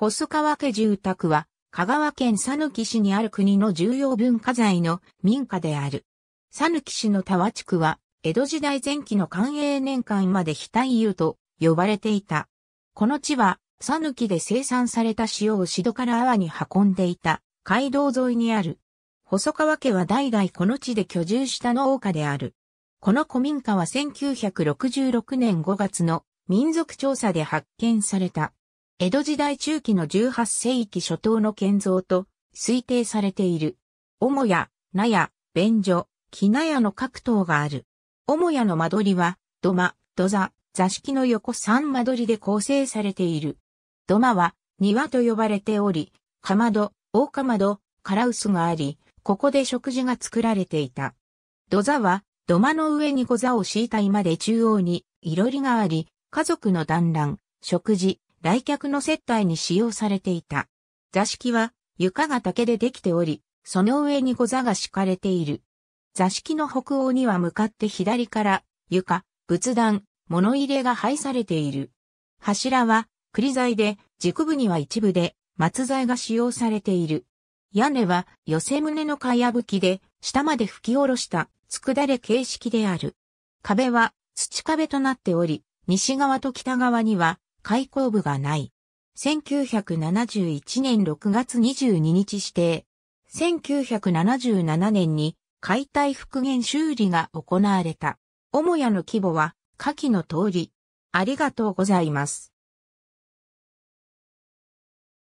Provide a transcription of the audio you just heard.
細川家住宅は、香川県佐抜市にある国の重要文化財の民家である。佐抜市の田和地区は、江戸時代前期の寛永年間まで非対湯と呼ばれていた。この地は、佐抜で生産された塩をシドから泡に運んでいた街道沿いにある。細川家は代々この地で居住した農家である。この古民家は1966年5月の民族調査で発見された。江戸時代中期の18世紀初頭の建造と推定されている。母屋、納屋、便所、木納屋の各棟がある。母屋の間取りは、土間、土座、座敷の横三間取りで構成されている。土間は庭と呼ばれており、かまど、大かまど、カラウスがあり、ここで食事が作られていた。土座は土間の上に小座を敷いた居間で中央にいろりがあり、家族の団らん、食事、来客の接待に使用されていた。座敷は床が竹でできており、その上に小座が敷かれている。座敷の北欧には向かって左から床、仏壇、物入れが配されている。柱は栗材で、軸部には一部で松材が使用されている。屋根は寄せ棟のかやぶきで、下まで吹き下ろした佃れ形式である。壁は土壁となっており、西側と北側には開口部がない。1971年6月22日指定。1977年に解体復元修理が行われた。母屋の規模は下記の通り。ありがとうございます。